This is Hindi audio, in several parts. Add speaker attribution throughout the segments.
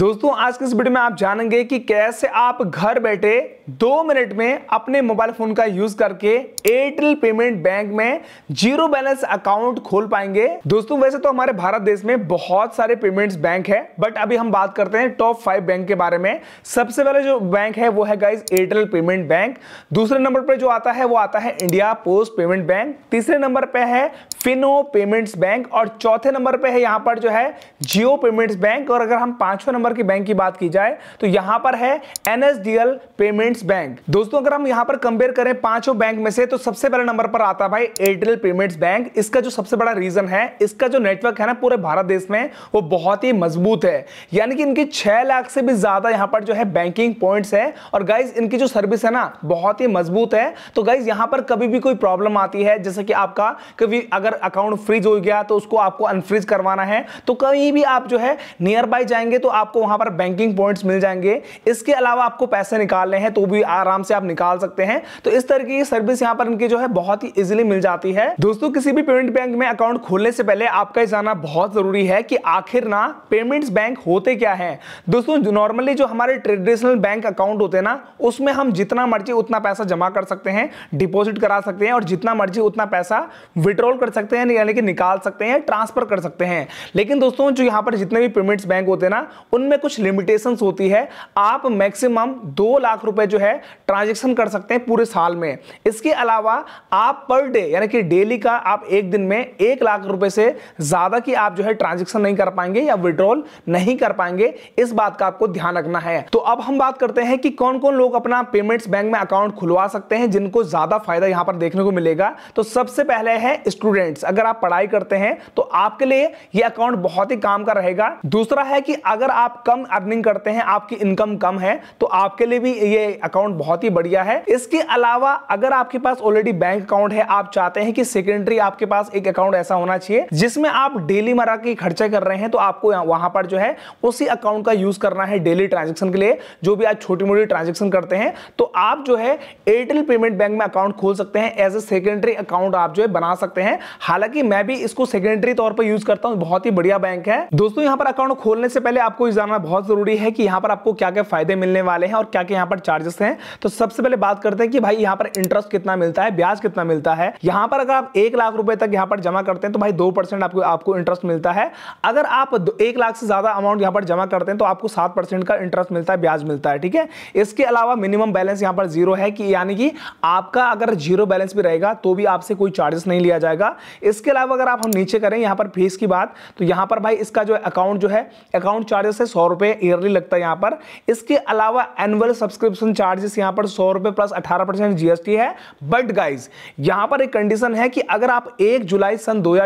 Speaker 1: दोस्तों आज के इस वीडियो में आप जानेंगे कि कैसे आप घर बैठे दो मिनट में अपने मोबाइल फोन का यूज करके एयरटेल पेमेंट बैंक में जीरो बैलेंस अकाउंट खोल पाएंगे दोस्तों वैसे तो हमारे भारत देश में बहुत सारे पेमेंट्स बैंक है बट अभी हम बात करते हैं टॉप फाइव बैंक के बारे में सबसे पहले जो बैंक है वो है गाइज एयरटेल पेमेंट बैंक दूसरे नंबर पर जो आता है वो आता है इंडिया पोस्ट पेमेंट बैंक तीसरे नंबर पर है फिनो पेमेंट्स बैंक और चौथे नंबर पे है यहां पर जो है जियो पेमेंट्स बैंक और अगर हम पांचवें नंबर की बैंक की बात की जाए तो यहां पर है एनएसडीएल पेमेंट्स बैंक दोस्तों अगर हम यहां पर कंपेयर करें पांचों बैंक में से तो सबसे पहले नंबर पर आता भाई एयरटेल पेमेंट्स बैंक इसका जो सबसे बड़ा रीजन है इसका जो नेटवर्क है ना पूरे भारत देश में वो बहुत ही मजबूत है यानी कि इनकी छह लाख से भी ज्यादा यहां पर जो है बैंकिंग पॉइंट्स है और गाइज इनकी जो सर्विस है ना बहुत ही मजबूत है तो गाइज यहां पर कभी भी कोई प्रॉब्लम आती है जैसे कि आपका कभी अगर अगर अकाउंट फ्रीज हो गया तो उसको आपको अनफ्रीज करवाना है तो कहीं भी आप जो है नियर बाई जाएंगे तो आपको वहां पर बैंकिंग पॉइंट्स मिल जाएंगे इसके अलावा आपको पैसे निकालने हैं तो भी आराम से आप निकाल सकते हैं तो इस तरह की सर्विस यहाँ पर इनकी जो है बहुत ही इजिली मिल जाती है दोस्तों किसी भी पेमेंट बैंक में अकाउंट खोलने से पहले आपका जाना बहुत जरूरी है कि आखिर ना पेमेंट बैंक होते क्या है दोस्तों नॉर्मली जो हमारे ट्रेडिशनल बैंक अकाउंट होते हैं ना उसमें हम जितना मर्जी उतना पैसा जमा कर सकते हैं डिपॉजिट करा सकते हैं और जितना मर्जी उतना पैसा विड्रॉल कर सकते सकते हैं यानी कि निकाल सकते हैं ट्रांसफर कर सकते हैं लेकिन दोस्तों जो यहाँ पर जितने भी पेमेंट्स बैंक होते हैं ना उनमें कुछ लिमिटेशन होती है आप मैक्सिमम दो लाख रुपए जो है ट्रांजेक्शन कर सकते हैं पूरे साल में इसके अलावा आप पर डे यानी कि डेली का आप एक दिन में एक लाख रुपए से ज्यादा की आप जो है ट्रांजेक्शन नहीं कर पाएंगे या विड्रॉल नहीं कर पाएंगे इस बात का आपको ध्यान रखना है तो अब हम बात करते हैं कि कौन कौन लोग अपना पेमेंट्स बैंक में अकाउंट खुलवा सकते हैं जिनको ज्यादा फायदा यहां पर देखने को मिलेगा तो सबसे पहले है स्टूडेंट स्टूडेंट्स अगर आप पढ़ाई करते हैं तो आपके लिए ये अकाउंट बहुत ही काम का रहेगा दूसरा है कि अगर आप कम अर्निंग करते हैं आपकी इनकम कम है तो आपके लिए भी ये अकाउंट बहुत ही बढ़िया है इसके अलावा अगर आपके पास ऑलरेडी बैंक अकाउंट है आप चाहते हैं कि सेकेंडरी आपके पास एक अकाउंट ऐसा होना चाहिए जिसमें आप डेली मरा के खर्चे कर रहे हैं तो आपको वहां पर जो है उसी अकाउंट का यूज करना है डेली ट्रांजेक्शन के लिए जो भी आज छोटी मोटी ट्रांजेक्शन करते हैं तो आप जो है एयरटेल पेमेंट बैंक में अकाउंट खोल सकते हैं एज ए सेकेंडरी अकाउंट आप जो है बना सकते हैं हालांकि मैं भी इसको सेकेंडरी तौर पर यूज करता हूँ बहुत ही बढ़िया बैंक है दोस्तों यहाँ पर अकाउंट खोलने से पहले आपको जानना बहुत जरूरी है कि यहाँ पर आपको क्या क्या फायदे मिलने वाले हैं और क्या क्या यहाँ पर चार्जेस हैं तो सबसे पहले बात करते हैं कि भाई यहाँ पर इंटरेस्ट कितना मिलता है ब्याज कितना मिलता है यहाँ पर अगर आप एक लाख रुपए तक यहाँ पर जमा करते हैं तो भाई दो परसेंट आपको आपको इंटरेस्ट मिलता है अगर आप एक लाख से ज्यादा अमाउंट यहाँ पर जमा करते हैं तो आपको सात परसेंट का इंटरेस्ट मिलता है ब्याज मिलता है ठीक है इसके अलावा मिनिमम बैलेंस यहाँ पर जीरो है कि यानी कि आपका अगर जीरो बैलेंस भी रहेगा तो भी आपसे कोई चार्जेस नहीं लिया जाएगा इसके अलावा अगर आप हम नीचे करें यहाँ पर फीस की बात तो यहाँ पर भाई इसका जो अकाउंट जो है अकाउंट चार्जेस है सौ रुपये ईयरली लगता है यहाँ पर इसके अलावा एनुअल सब्सक्रिप्शन चार्जेस यहाँ पर सौ रुपये प्लस अठारह परसेंट जीएसटी है बट गाइज यहाँ पर एक कंडीशन है कि अगर आप एक जुलाई सन दो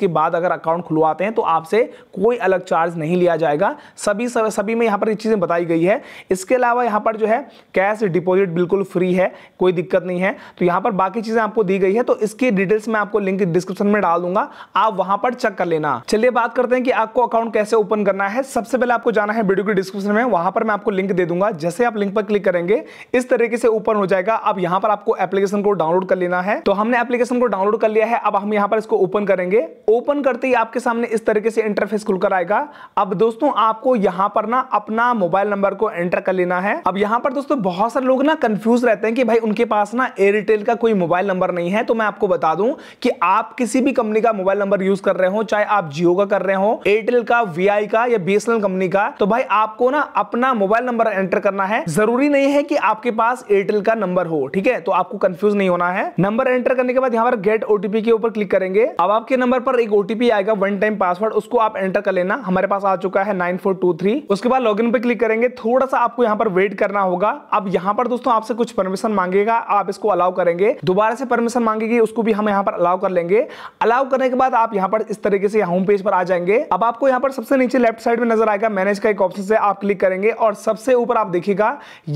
Speaker 1: के बाद अगर अकाउंट खुलवाते हैं तो आपसे कोई अलग चार्ज नहीं लिया जाएगा सभी सभी में यहाँ पर ये चीज़ें बताई गई है इसके अलावा यहाँ पर जो है कैश डिपॉजिट बिल्कुल फ्री है कोई दिक्कत नहीं है तो यहाँ पर बाकी चीज़ें आपको दी गई है तो इसकी डिटेल्स में आपको लिंक डिस्क डिस्क्रिप्शन में डाल दूंगा आप वहां पर चेक कर लेना चलिए बात करते हैं कि आपको अकाउंट कैसे ओपन करना है सबसे पहले आपको जाना है वीडियो के डिस्क्रिप्शन में वहां पर मैं आपको लिंक दे दूंगा जैसे आप लिंक पर क्लिक करेंगे इस तरीके से ओपन हो जाएगा अब यहाँ पर आपको एप्लीकेशन को डाउनलोड कर लेना है तो हमने एप्लीकेशन को डाउनलोड कर लिया है अब हम यहाँ पर इसको ओपन करेंगे ओपन करते ही आपके सामने इस तरीके से इंटरफेस खुलकर आएगा अब दोस्तों आपको यहाँ पर ना अपना मोबाइल नंबर को एंटर कर लेना है अब यहाँ पर दोस्तों बहुत सारे लोग ना कंफ्यूज रहते हैं कि भाई उनके पास ना एयरटेल का कोई मोबाइल नंबर नहीं है तो मैं आपको बता दूं कि आप आप किसी भी कंपनी का मोबाइल नंबर यूज कर रहे हो चाहे आप जियो का कर रहे हो एयरटेल का वी का या बी कंपनी का तो भाई आपको ना अपना मोबाइल नंबर एंटर करना है जरूरी नहीं है कि आपके पास एयरटेल का नंबर हो ठीक है तो आपको कंफ्यूज नहीं होना है नंबर एंटर करने के बाद यहाँ पर गेट ओटीपी के ऊपर क्लिक करेंगे अब आपके नंबर पर एक ओटीपी आएगा वन टाइम पासवर्ड उसको आप एंटर कर लेना हमारे पास आ चुका है नाइन उसके बाद लॉग पर क्लिक करेंगे थोड़ा सा आपको यहाँ पर वेट करना होगा अब यहाँ पर दोस्तों आपसे कुछ परमिशन मांगेगा आप इसको अलाउ करेंगे दोबारा से परमिशन मांगेगी उसको भी हम यहाँ पर अलाउ कर लेंगे करेंगे अलाउ करने के बाद आप यहां पर इस तरीके से होम पेज पर आ जाएंगे अब आपको यहां पर सबसे नीचे लेफ्ट साइड में नजर आएगा मैनेज का एक ऑप्शन है आप क्लिक करेंगे और सबसे ऊपर आप देखिएगा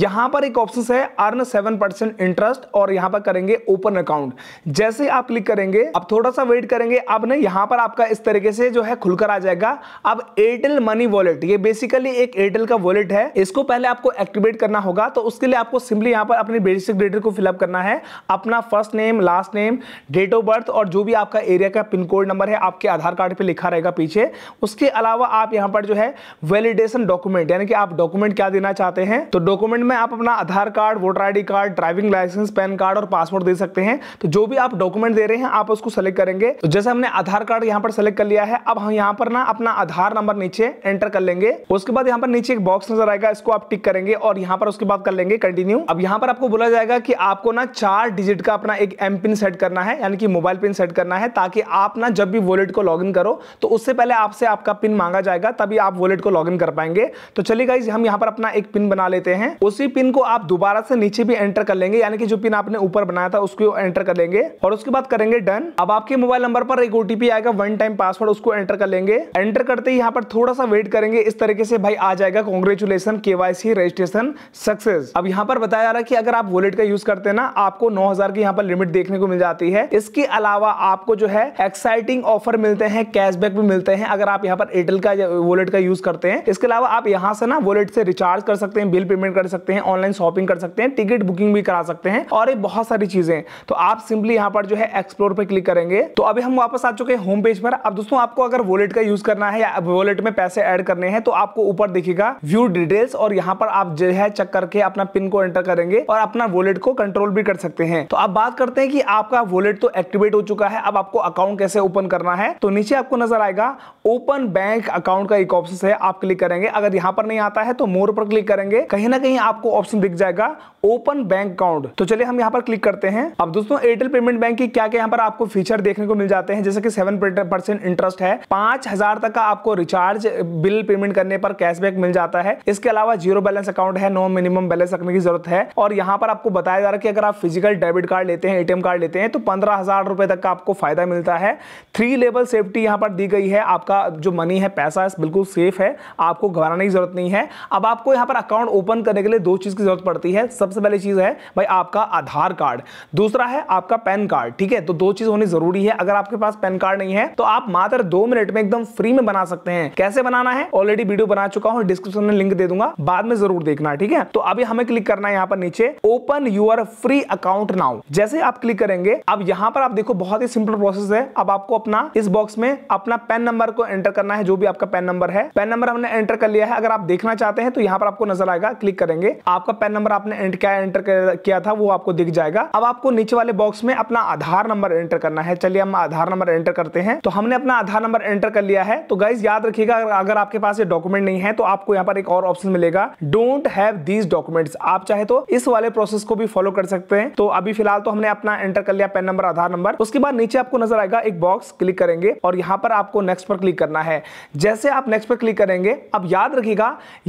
Speaker 1: यहां पर एक ऑप्शन है अर्न सेवन इंटरेस्ट और यहां पर करेंगे ओपन अकाउंट जैसे आप क्लिक करेंगे अब थोड़ा सा वेट करेंगे अब ना यहां पर आपका इस तरीके से जो है खुलकर आ जाएगा अब एयरटेल मनी वॉलेट ये बेसिकली एक एयरटेल का वॉलेट है इसको पहले आपको एक्टिवेट करना होगा तो उसके लिए आपको सिंपली यहां पर अपने बेसिक डेटा को फिलअप करना है अपना first name last name date of birth और जो भी भी आपका एरिया का पिन कोड नंबर है आपके आधार कार्ड पे लिखा रहेगा पीछे उसके अलावा आप यहाँ पर जो है वैलिडेशन डॉक्यूमेंट यानी कि आप डॉक्यूमेंट क्या देना चाहते हैं तो डॉक्यूमेंट में आप अपना Aadhaar card voter I card driving licence PAN card और पासपोर्ट दे सकते हैं तो जो भी आप डॉक्यूमेंट दे रहे हैं आप उसको सेलेक्ट करेंगे तो जैसे हमने आधार कार्ड यहाँ पर सेलेक्ट कर लिया है अब हम यहाँ पर ना अपना आधार नंबर नीचे एंटर कर लेंगे उसके बाद यहाँ पर नीचे एक बॉक्स नजर आएगा इसको आप टिक करेंगे और यहाँ पर उसके बाद कर लेंगे कंटिन्यू अब यहाँ पर आपको बोला जाएगा कि आपको ना चार डिजिट का अपना एक एम पिन सेट करना है यानी कि मोबाइल पिन सेट करना है ताकि आप ना जब भी वॉलेट को लॉगिन करो तो उससे पहले आपसे आपका पिन मांगा जाएगा तभी आप वॉलेट को लॉगिन कर पाएंगे तो चलिए गाइज हम यहाँ पर अपना एक पिन बना लेते हैं उसी पिन को आप दोबारा से नीचे भी एंटर कर लेंगे यानी कि जो पिन आपने ऊपर बनाया था उसको एंटर कर लेंगे और उसके बाद करेंगे डन अब आपके मोबाइल नंबर पर एक ओटीपी आएगा वन टाइम पासवर्ड उसको एंटर कर लेंगे एंटर करते ही यहाँ पर थोड़ा सा वेट करेंगे इस तरीके से भाई आ जाएगा कॉन्ग्रेचुलेसन केवाईसी रजिस्ट्रेशन सक्सेस अब यहाँ पर बताया जा रहा है कि अगर आप वॉलेट का यूज करते हैं ना आपको नौ हजार की यहाँ पर लिमिट देखने को मिल जाती है इसके अलावा आपको जो है एक्साइटिंग ऑफर मिलते हैं कैशबैक भी मिलते हैं अगर आप यहाँ पर एयरटेल का वॉलेट का यूज करते हैं इसके अलावा आप यहाँ से ना वॉलेट से रिचार्ज कर सकते हैं बिल पेमेंट कर सकते हैं ऑनलाइन शॉपिंग कर सकते हैं टिकट बुकिंग भी करा सकते हैं और बहुत सारी चीजें तो आप सिंपली यहाँ पर जो है एक्सप्लोर पर क्लिक करेंगे तो अभी हम वापस आ चुके हैं होम पेज पर अब दोस्तों आपको अगर वॉलेट का यूज करना है या वॉलेट में पैसे ऐड करने हैं तो आपको ऊपर दिखेगा व्यू डिटेल्स और यहाँ पर आप जो है चेक करके अपना पिन को एंटर करेंगे और अपना वॉलेट को कंट्रोल भी कर सकते हैं तो आप बात करते हैं कि आपका वॉलेट तो एक्टिवेट हो चुका है अब आपको अकाउंट कैसे ओपन करना है तो नीचे आपको नजर आएगा ओपन बैंक अकाउंट का एक ऑप्शन है आप क्लिक करेंगे अगर यहां पर नहीं आता है तो मोर पर क्लिक करेंगे कहीं ना कहीं आपको ऑप्शन दिख जाएगा ओपन बैंक अकाउंट तो चलिए हम यहाँ पर क्लिक करते हैं अब दोस्तों एयरटेल पेमेंट बैंक की क्या क्या यहाँ पर आपको फीचर देखने को मिल जाते हैं जैसे कि सेवन परसेंट इंटरेस्ट है पांच हजार तक का आपको रिचार्ज बिल पेमेंट करने पर कैशबैक मिल जाता है इसके अलावा जीरो बैलेंस अकाउंट है नो मिनिमम बैलेंस रखने की जरूरत है और यहाँ पर आपको बताया जा रहा है कि अगर आप फिजिकल डेबिट कार्ड लेते हैं एटीएम कार्ड लेते हैं तो पंद्रह हजार रुपए तक का आपको आपको फायदा मिलता है थ्री लेवल सेफ्टी यहां पर दी गई है आपका जो मनी है पैसा है बिल्कुल सेफ है आपको घबराने की जरूरत नहीं है अब आपको यहां पर अकाउंट ओपन करने के लिए दो चीज़ की जरूरत पड़ती है सबसे पहले चीज़ है भाई आपका आधार कार्ड दूसरा है आपका पैन कार्ड ठीक है तो दो चीज़ होनी जरूरी है अगर आपके पास पैन कार्ड नहीं है तो आप मात्र दो मिनट में एकदम फ्री में बना सकते हैं कैसे बनाना है ऑलरेडी वीडियो बना चुका हूं डिस्क्रिप्शन में लिंक दे दूंगा बाद में जरूर देखना ठीक है तो अभी हमें क्लिक करना है यहाँ पर नीचे open your free account now जैसे आप क्लिक करेंगे अब यहां पर आप देखो बहुत ही सिंपल प्रोसेस है अब आपको अपना इस बॉक्स में अपना पेन नंबर को एंटर करना है जो भी आपका पेन नंबर है पेन नंबर हमने एंटर कर लिया है अगर आप देखना चाहते हैं तो यहाँ पर आपको नजर आएगा क्लिक करेंगे आपका पेन नंबर आपने क्या एंटर किया था वो आपको दिख जाएगा अब आपको नीचे वाले बॉक्स में अपना आधार नंबर एंटर करना है चलिए हम आधार नंबर एंटर करते हैं तो हमने अपना आधार नंबर एंटर कर लिया है तो गाइज याद रखिएगा अगर आपके पास ये डॉक्यूमेंट नहीं है तो आपको यहाँ पर एक और ऑप्शन मिलेगा डोंट हैव दीज डॉक्यूमेंट्स आप चाहे तो इस वाले प्रोसेस को भी फॉलो कर सकते हैं तो अभी फिलहाल तो हमने अपना एंटर कर लिया पेन नंबर आधार नंबर उसके बाद नीचे आपको नजर आएगा एक बॉक्स क्लिक करेंगे और यहां पर आपको नेक्स्ट पर क्लिक करना है जैसे आप नेक्स्ट पर क्लिक करेंगे अब याद रखिएगा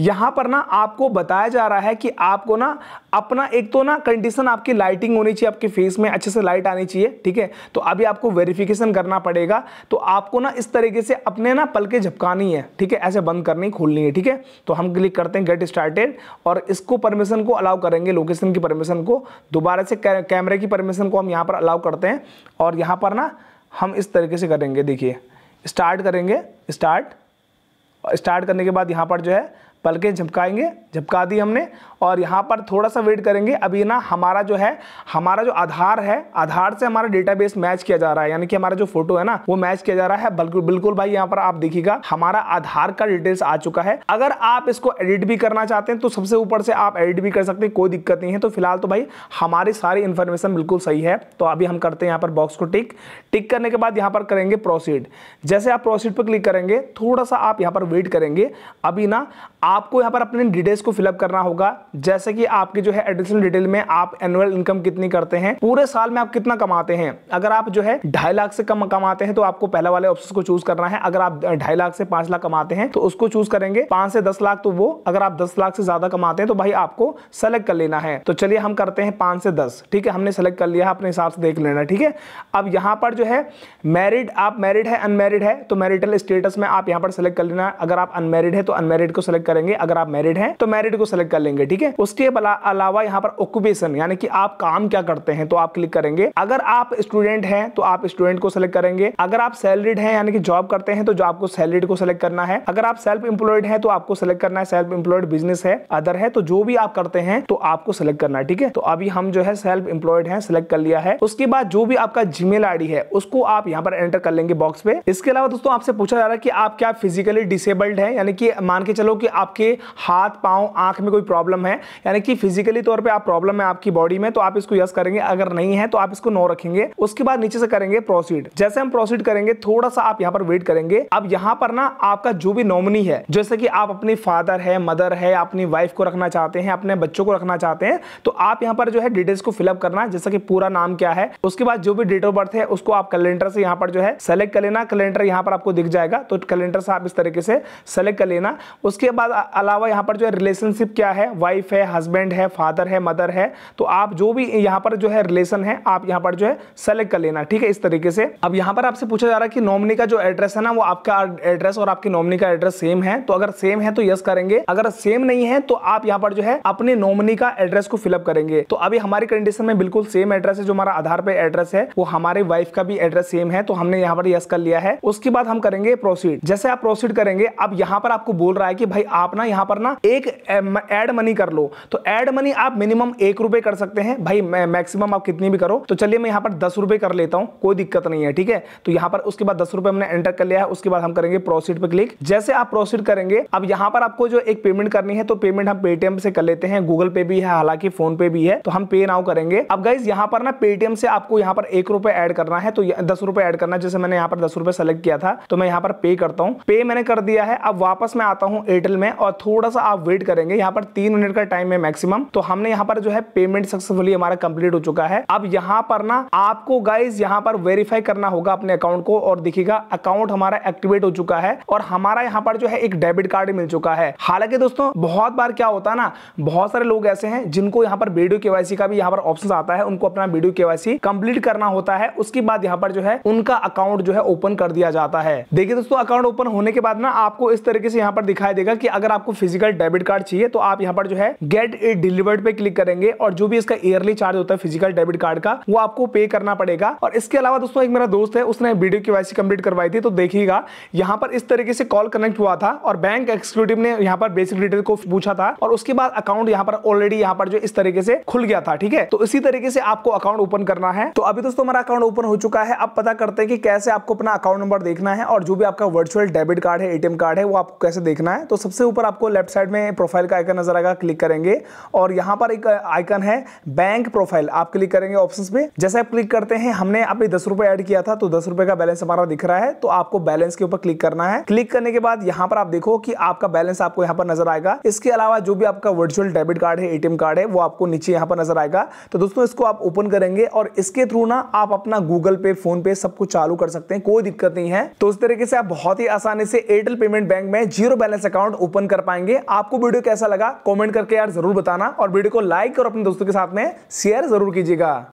Speaker 1: यहां पर ना आपको बताया जा रहा है कि आपको ना अपना एक तो ना कंडीशन आपकी लाइटिंग होनी चाहिए आपके फेस में अच्छे से लाइट आनी चाहिए ठीक है तो अभी आपको वेरिफिकेशन करना पड़ेगा तो आपको ना इस तरीके से अपने ना पल के झपकानी है ठीक है ऐसे बंद करनी खोलनी है ठीक है तो हम क्लिक करते हैं गेट स्टार्टेड और इसको परमिशन को अलाउ करेंगे लोकेशन की परमिशन को दोबारा से कैमरे की परमिशन को हम यहाँ पर अलाउ करते हैं और यहाँ पर ना हम इस तरीके से करेंगे देखिए स्टार्ट करेंगे स्टार्ट स्टार्ट करने के बाद यहाँ पर जो है पलकें झपकाएंगे झपका दी हमने और यहाँ पर थोड़ा सा वेट करेंगे अभी ना हमारा जो है हमारा जो आधार है आधार से हमारा डेटाबेस मैच किया जा रहा है यानी कि हमारा जो फोटो है ना वो मैच किया जा रहा है बिल्कुल बिल्कुल भाई यहाँ पर आप देखिएगा हमारा आधार का डिटेल्स आ चुका है अगर आप इसको एडिट भी करना चाहते हैं तो सबसे ऊपर से आप एडिट भी कर सकते हैं कोई दिक्कत नहीं है तो फिलहाल तो भाई हमारी सारी इन्फॉर्मेशन बिल्कुल सही है तो अभी हम करते हैं यहाँ पर बॉक्स को टिक टिक करने के बाद यहाँ पर करेंगे प्रोसीड जैसे आप प्रोसीड पर क्लिक करेंगे थोड़ा सा आप यहाँ पर वेट करेंगे अभी ना आपको यहाँ पर अपने डिटेल्स को फिलअप करना होगा जैसे कि आपके जो है एडिशनल डिटेल में आप एनुअल इनकम कितनी करते हैं पूरे साल में आप कितना कमाते हैं अगर आप जो है ढाई लाख से कम कमाते हैं तो आपको पहला वाले ऑप्शन को चूज करना है अगर आप ढाई लाख से पांच लाख कमाते हैं तो उसको चूज करेंगे पांच से दस लाख तो वो अगर आप दस लाख से ज्यादा कमाते हैं तो भाई आपको सेलेक्ट कर लेना है तो चलिए हम करते हैं पांच से दस ठीक है हमने सेलेक्ट कर लिया अपने हिसाब से देख लेना ठीक है अब यहाँ पर जो है मैरिड आप मैरिड है अनमेरिड है तो मैरिटल स्टेटस में आप यहाँ पर सेलेक्ट कर लेना अगर आप अनमेरिड है तो अनमेरिड को सेलेक्ट करेंगे करेंगे अगर आप मैरिड हैं तो मैरिड को सिलेक्ट कर लेंगे ठीक है उसके अलावा यहाँ पर ऑक्यूपेशन यानी कि आप काम क्या करते हैं तो आप क्लिक करेंगे अगर आप स्टूडेंट हैं तो आप स्टूडेंट को सिलेक्ट करेंगे अगर आप सैलरीड हैं यानी कि जॉब करते हैं तो जो आपको सैलरीड को सिलेक्ट करना है अगर आप सेल्फ एम्प्लॉयड है तो आपको सिलेक्ट करना है सेल्फ एम्प्लॉयड बिजनेस है अदर है तो जो भी आप करते हैं तो आपको सिलेक्ट करना है ठीक है तो अभी हम जो है सेल्फ एम्प्लॉयड है सिलेक्ट कर लिया है उसके बाद जो भी आपका जीमेल आईडी है उसको आप यहाँ पर एंटर कर लेंगे बॉक्स पे इसके अलावा दोस्तों आपसे पूछा जा रहा है कि आप क्या फिजिकली डिसेबल्ड है यानी कि मान के चलो कि आप आपके हाथ पाँव आंख में कोई प्रॉब्लम है यानी कि फिजिकली तौर पर आप प्रॉब्लम है आपकी बॉडी में तो आप इसको यस करेंगे अगर नहीं है तो आप इसको नो रखेंगे उसके बाद नीचे से करेंगे प्रोसीड जैसे हम प्रोसीड करेंगे थोड़ा सा आप यहाँ पर वेट करेंगे अब यहाँ पर ना आपका जो भी नॉमिनी है जैसे कि आप अपने फादर है मदर है अपनी वाइफ को रखना चाहते हैं अपने बच्चों को रखना चाहते हैं तो आप यहाँ पर जो है डिटेल्स को फिलअप करना जैसा कि पूरा नाम क्या है उसके बाद जो भी डेट ऑफ बर्थ है उसको आप कैलेंडर से यहाँ पर जो है सेलेक्ट कर लेना कैलेंडर यहाँ पर आपको दिख जाएगा तो कैलेंडर से आप इस तरीके से सेलेक्ट कर लेना उसके बाद अलावा यहाँ पर जो है रिलेशनशिप क्या है वाइफ है हस्बैंड है फादर है मदर है तो आप जो भी यहाँ पर जो है रिलेशन है आप यहाँ पर जो है सेलेक्ट कर लेना ठीक है इस तरीके से अब यहाँ पर आपसे पूछा जा रहा है कि नॉमनी का जो एड्रेस है ना वो आपका एड्रेस और आपकी नॉमनी का एड्रेस सेम है तो अगर सेम है तो यस करेंगे अगर सेम नहीं है तो आप यहाँ पर जो है अपने नॉमनी का एड्रेस को फिलअप करेंगे तो अभी हमारी कंडीशन में बिल्कुल सेम एड्रेस है जो हमारा आधार पर एड्रेस है वो हमारे वाइफ का भी एड्रेस सेम है तो हमने यहाँ पर यस कर लिया है उसके बाद हम करेंगे प्रोसीड जैसे आप प्रोसीड करेंगे अब यहाँ पर आपको बोल रहा है कि भाई आप आप ना यहाँ पर ना एक एड मनी कर लो तो एड मनी आप मिनिमम एक रुपए कर सकते हैं भाई मैक्सिमम आप कितनी भी करो तो चलिए मैं यहां पर दस रुपए कर लेता हूं कोई दिक्कत नहीं है ठीक है तो यहां पर उसके बाद दस रुपए हमने एंटर कर लिया है उसके बाद हम करेंगे प्रोसीड पर क्लिक जैसे आप प्रोसीड करेंगे अब यहां पर आपको जो एक पेमेंट करनी है तो पेमेंट हम पेटीएम से कर लेते हैं गूगल पे भी है हालांकि फोन पे भी है तो हम पे नाउ करेंगे अब गाइज यहां पर ना पेटीएम से आपको यहां पर एक रुपए एड करना है तो दस रुपए एड करना जैसे मैंने यहां पर दस रुपए सेलेक्ट किया था तो मैं यहां पर पे करता हूं पे मैंने कर दिया है अब वापस मैं आता हूं एयरटेल में और थोड़ा सा आप वेट करेंगे यहाँ पर तीन मिनट का टाइम है मैक्सिमम तो हमने यहाँ पर जो है पेमेंट सक्सेसफुली हमारा कंप्लीट हो चुका है अब यहाँ पर ना आपको गाइज यहाँ पर वेरीफाई करना होगा अपने अकाउंट को और देखिएगा अकाउंट हमारा एक्टिवेट हो चुका है और हमारा यहाँ पर जो है एक डेबिट कार्ड मिल चुका है हालांकि दोस्तों बहुत बार क्या होता है ना बहुत सारे लोग ऐसे हैं जिनको यहाँ पर वीडियो केवाईसी का भी यहाँ पर ऑप्शन आता है उनको अपना वीडियो केवाईसी कंप्लीट करना होता है उसके बाद यहाँ पर जो है उनका अकाउंट जो है ओपन कर दिया जाता है देखिए दोस्तों अकाउंट ओपन होने के बाद ना आपको इस तरीके से यहाँ पर दिखाई देगा कि अगर आपको फिजिकल डेबिट कार्ड चाहिए तो आप यहाँ पर जो है गेट इट डिलीवर्ड पे क्लिक करेंगे और जो भी इसका ईयरली चार्ज होता है फिजिकल डेबिट कार्ड का वो आपको पे करना पड़ेगा और इसके अलावा दोस्तों एक मेरा दोस्त है उसने वीडियो की वैसी कंप्लीट करवाई थी तो देखिएगा यहाँ पर इस तरीके से कॉल कनेक्ट हुआ था और बैंक एक्सिक्यूटिव ने यहाँ पर बेसिक डिटेल को पूछा था और उसके बाद अकाउंट यहाँ पर ऑलरेडी यहाँ पर जो इस तरीके से खुल गया था ठीक है तो इसी तरीके से आपको अकाउंट ओपन करना है तो अभी दोस्तों हमारा अकाउंट ओपन हो चुका है अब पता करते हैं कि कैसे आपको अपना अकाउंट नंबर देखना है और जो भी आपका वर्चुअल डेबिट कार्ड है एटीएम कार्ड है वो आपको कैसे देखना है तो सबसे ऊपर आपको लेफ्ट साइड में प्रोफाइल का आइकन नजर आएगा क्लिक करेंगे और यहां पर एक आइकन uh, है बैंक प्रोफाइल आप क्लिक करेंगे ऑप्शंस पे जैसे आप क्लिक करते हैं हमने अभी दस रुपए ऐड किया था तो दस रुपए का बैलेंस हमारा दिख रहा है तो आपको बैलेंस के ऊपर क्लिक करना है क्लिक करने के बाद यहाँ पर आप देखो कि आपका बैलेंस आपको यहाँ पर नजर आएगा इसके अलावा जो भी आपका वर्चुअल डेबिट कार्ड है एटीएम कार्ड है वो आपको नीचे यहाँ पर नजर आएगा तो दोस्तों इसको आप ओपन करेंगे और इसके थ्रू ना आप अपना गूगल पे फोन पे सब कुछ चालू कर सकते हैं कोई दिक्कत नहीं है तो उस तरीके से आप बहुत ही आसानी से एयरटेल पेमेंट बैंक में zero balance account open open कर पाएंगे आपको वीडियो कैसा लगा कॉमेंट करके यार जरूर बताना और वीडियो को लाइक और अपने दोस्तों के साथ में शेयर जरूर कीजिएगा